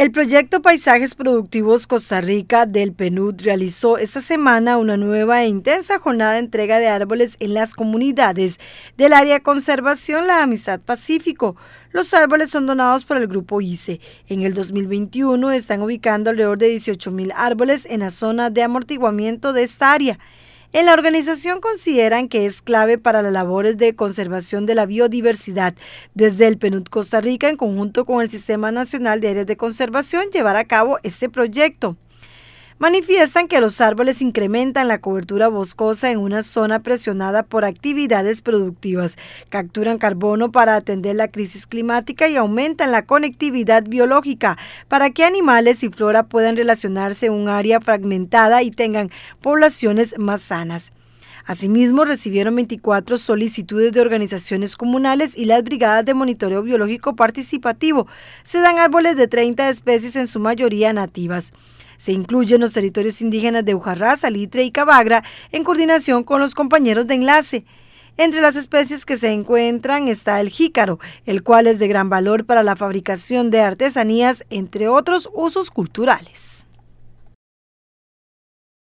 El proyecto Paisajes Productivos Costa Rica del PNUD realizó esta semana una nueva e intensa jornada de entrega de árboles en las comunidades del área de conservación La Amistad Pacífico. Los árboles son donados por el grupo ICE. En el 2021 están ubicando alrededor de 18 mil árboles en la zona de amortiguamiento de esta área. En la organización consideran que es clave para las labores de conservación de la biodiversidad. Desde el PNUD Costa Rica, en conjunto con el Sistema Nacional de Áreas de Conservación, llevar a cabo este proyecto manifiestan que los árboles incrementan la cobertura boscosa en una zona presionada por actividades productivas, capturan carbono para atender la crisis climática y aumentan la conectividad biológica para que animales y flora puedan relacionarse en un área fragmentada y tengan poblaciones más sanas. Asimismo, recibieron 24 solicitudes de organizaciones comunales y las brigadas de monitoreo biológico participativo. Se dan árboles de 30 especies, en su mayoría nativas. Se incluyen los territorios indígenas de Ujarrá, Salitre y Cabagra en coordinación con los compañeros de enlace. Entre las especies que se encuentran está el jícaro, el cual es de gran valor para la fabricación de artesanías, entre otros usos culturales.